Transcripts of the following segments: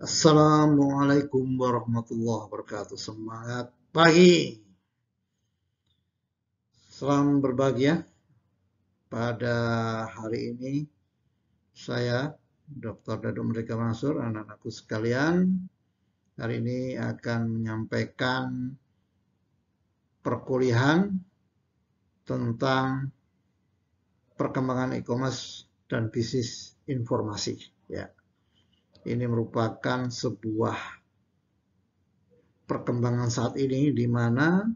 Assalamualaikum warahmatullahi wabarakatuh. Semangat pagi. Selamat berbagi ya. Pada hari ini saya Dr. Dadu Merdeka Mansur, anak-anakku sekalian, hari ini akan menyampaikan perkuliahan tentang perkembangan e-commerce dan bisnis informasi, ya ini merupakan sebuah perkembangan saat ini di mana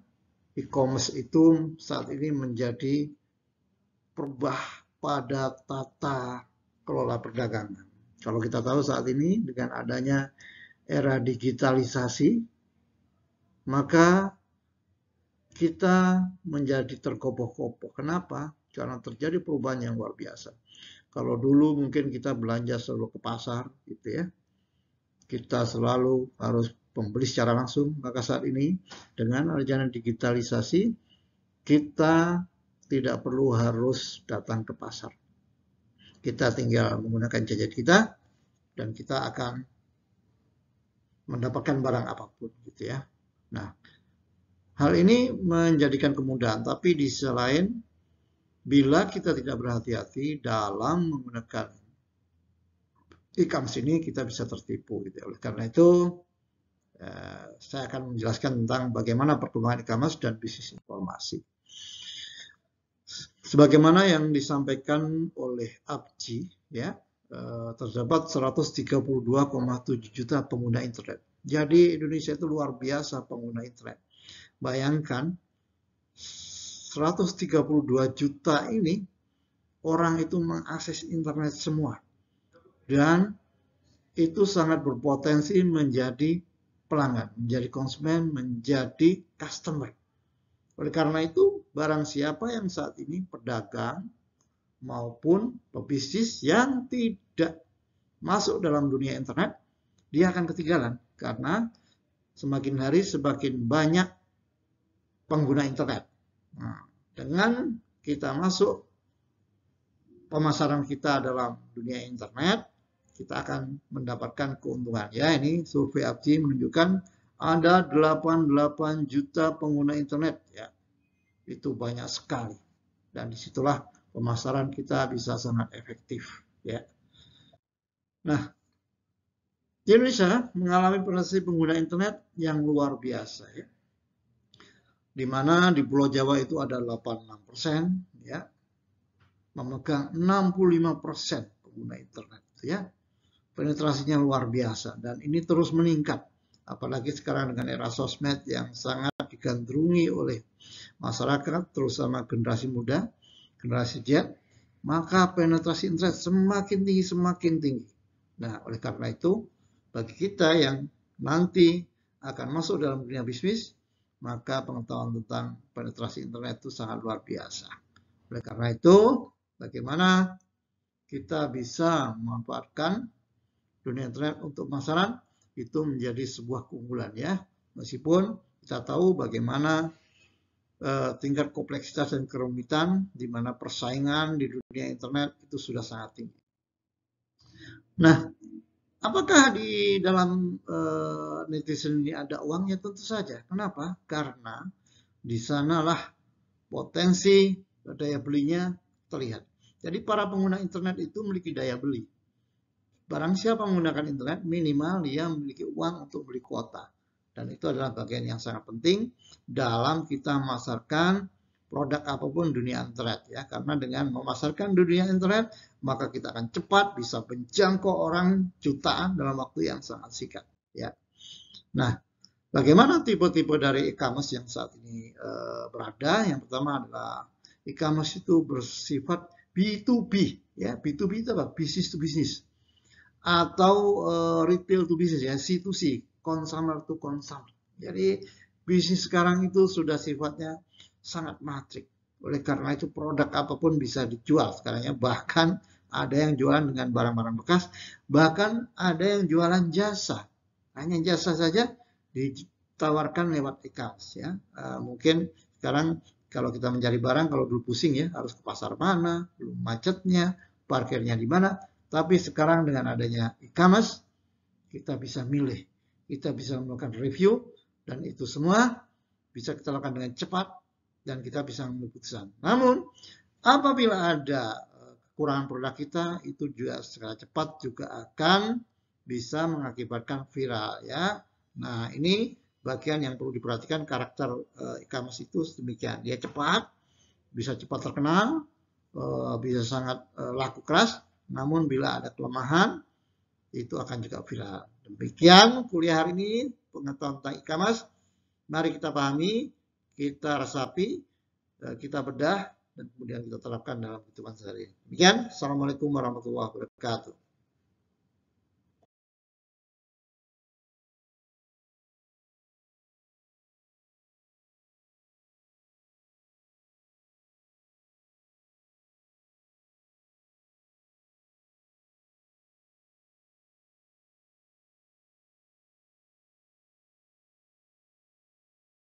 e-commerce itu saat ini menjadi perubahan pada tata kelola perdagangan. Kalau kita tahu saat ini dengan adanya era digitalisasi, maka kita menjadi terkopoh-kopoh. Kenapa? Karena terjadi perubahan yang luar biasa. Kalau dulu mungkin kita belanja selalu ke pasar gitu ya. Kita selalu harus membeli secara langsung, maka saat ini dengan rencana digitalisasi kita tidak perlu harus datang ke pasar. Kita tinggal menggunakan gadget kita dan kita akan mendapatkan barang apapun gitu ya. Nah, hal ini menjadikan kemudahan, tapi di selain bila kita tidak berhati-hati dalam menggunakan e-commerce ini kita bisa tertipu gitu. Ya. Oleh karena itu eh, saya akan menjelaskan tentang bagaimana perkembangan e-commerce dan bisnis informasi. Sebagaimana yang disampaikan oleh Abji ya, eh, terdapat 132,7 juta pengguna internet. Jadi Indonesia itu luar biasa pengguna internet. Bayangkan 132 juta ini orang itu mengakses internet semua. Dan itu sangat berpotensi menjadi pelanggan, menjadi konsumen, menjadi customer. Oleh karena itu, barang siapa yang saat ini pedagang maupun pebisnis yang tidak masuk dalam dunia internet, dia akan ketinggalan karena semakin hari semakin banyak pengguna internet. Nah, dengan kita masuk pemasaran kita dalam dunia internet, kita akan mendapatkan keuntungan. Ya, ini survei Abdi menunjukkan ada 88 juta pengguna internet. Ya, itu banyak sekali. Dan disitulah pemasaran kita bisa sangat efektif. Ya. Nah, di Indonesia mengalami penetrasi pengguna internet yang luar biasa. Ya di mana di Pulau Jawa itu ada 86 persen, ya, memegang 65 persen pengguna internet, ya, penetrasinya luar biasa dan ini terus meningkat, apalagi sekarang dengan era sosmed yang sangat digandrungi oleh masyarakat, terutama generasi muda, generasi Z, maka penetrasi internet semakin tinggi, semakin tinggi. Nah, oleh karena itu, bagi kita yang nanti akan masuk dalam dunia bisnis, maka pengetahuan tentang penetrasi internet itu sangat luar biasa. Oleh karena itu, bagaimana kita bisa memanfaatkan dunia internet untuk masyarakat itu menjadi sebuah keunggulan ya. Meskipun kita tahu bagaimana eh, tingkat kompleksitas dan kerumitan di mana persaingan di dunia internet itu sudah sangat tinggi. Nah, Apakah di dalam uh, netizen ini ada uangnya? Tentu saja. Kenapa? Karena di sanalah potensi daya belinya terlihat. Jadi para pengguna internet itu memiliki daya beli. Barang siapa menggunakan internet, minimal dia memiliki uang untuk beli kuota. Dan itu adalah bagian yang sangat penting dalam kita memasarkan produk apapun dunia internet ya karena dengan memasarkan dunia internet maka kita akan cepat bisa menjangkau orang jutaan dalam waktu yang sangat singkat ya nah bagaimana tipe-tipe dari e-commerce yang saat ini e, berada yang pertama adalah e-commerce itu bersifat B2B ya B2B itu apa business to business atau e, retail to business ya C2C consumer to consumer jadi bisnis sekarang itu sudah sifatnya sangat matrik. Oleh karena itu produk apapun bisa dijual sekarang ya. Bahkan ada yang jualan dengan barang-barang bekas. Bahkan ada yang jualan jasa. Hanya jasa saja ditawarkan lewat e-commerce ya. Uh, mungkin sekarang kalau kita mencari barang kalau dulu pusing ya harus ke pasar mana, belum macetnya, parkirnya di mana. Tapi sekarang dengan adanya e-commerce kita bisa milih, kita bisa melakukan review dan itu semua bisa kita lakukan dengan cepat dan kita bisa mengambil keputusan. Namun apabila ada eh, kekurangan produk kita itu juga secara cepat juga akan bisa mengakibatkan viral ya. Nah ini bagian yang perlu diperhatikan karakter eh, e-commerce itu demikian. Dia cepat, bisa cepat terkenal, eh, bisa sangat laku keras, namun bila ada kelemahan itu akan juga viral. Demikian kuliah hari ini pengetahuan tentang e-commerce. Mari kita pahami kita resapi, eh, kita bedah, dan kemudian kita terapkan dalam kehidupan sehari-hari. Demikian, Assalamualaikum warahmatullahi wabarakatuh.